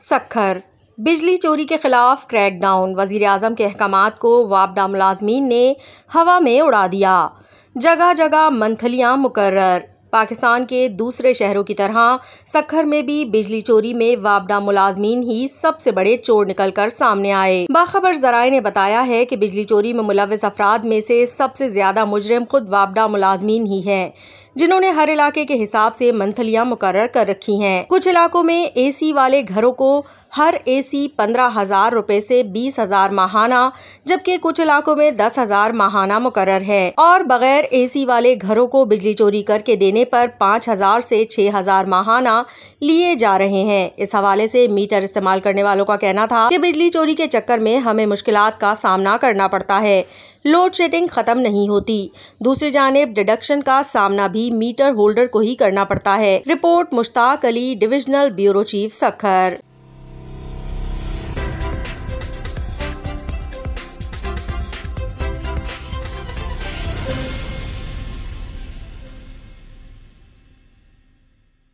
سکھر بجلی چوری کے خلاف کریک ڈاؤن وزیر اعظم کے احکامات کو وابڈا ملازمین نے ہوا میں اڑا دیا جگہ جگہ منتھلیاں مقرر پاکستان کے دوسرے شہروں کی طرح سکھر میں بھی بجلی چوری میں وابڈا ملازمین ہی سب سے بڑے چور نکل کر سامنے آئے باخبر ذرائع نے بتایا ہے کہ بجلی چوری میں ملوث افراد میں سے سب سے زیادہ مجرم خود وابڈا ملازمین ہی ہے جنہوں نے ہر علاقے کے حساب سے منتھلیاں مقرر کر رکھی ہیں کچھ علاقوں میں اے سی والے گھروں کو ہر اے سی پندرہ ہزار روپے سے بیس ہزار ماہانہ جبکہ کچھ علاقوں میں دس ہزار ماہانہ مقرر ہے اور بغیر اے سی والے گھروں کو بجلی چوری کر کے دینے پر پانچ ہزار سے چھ ہزار ماہانہ لیے جا رہے ہیں اس حوالے سے میٹر استعمال کرنے والوں کا کہنا تھا کہ بجلی چوری کے چکر میں ہمیں مشکلات کا سامنا کرنا پڑتا ہے لوڈ شیڈنگ ختم نہیں ہوتی دوسری جانب ڈیڈکشن کا سامنا بھی میٹر ہولڈر کو ہی کرنا پڑتا ہے report Mushtaq Ali divisional bureau chief Sukkur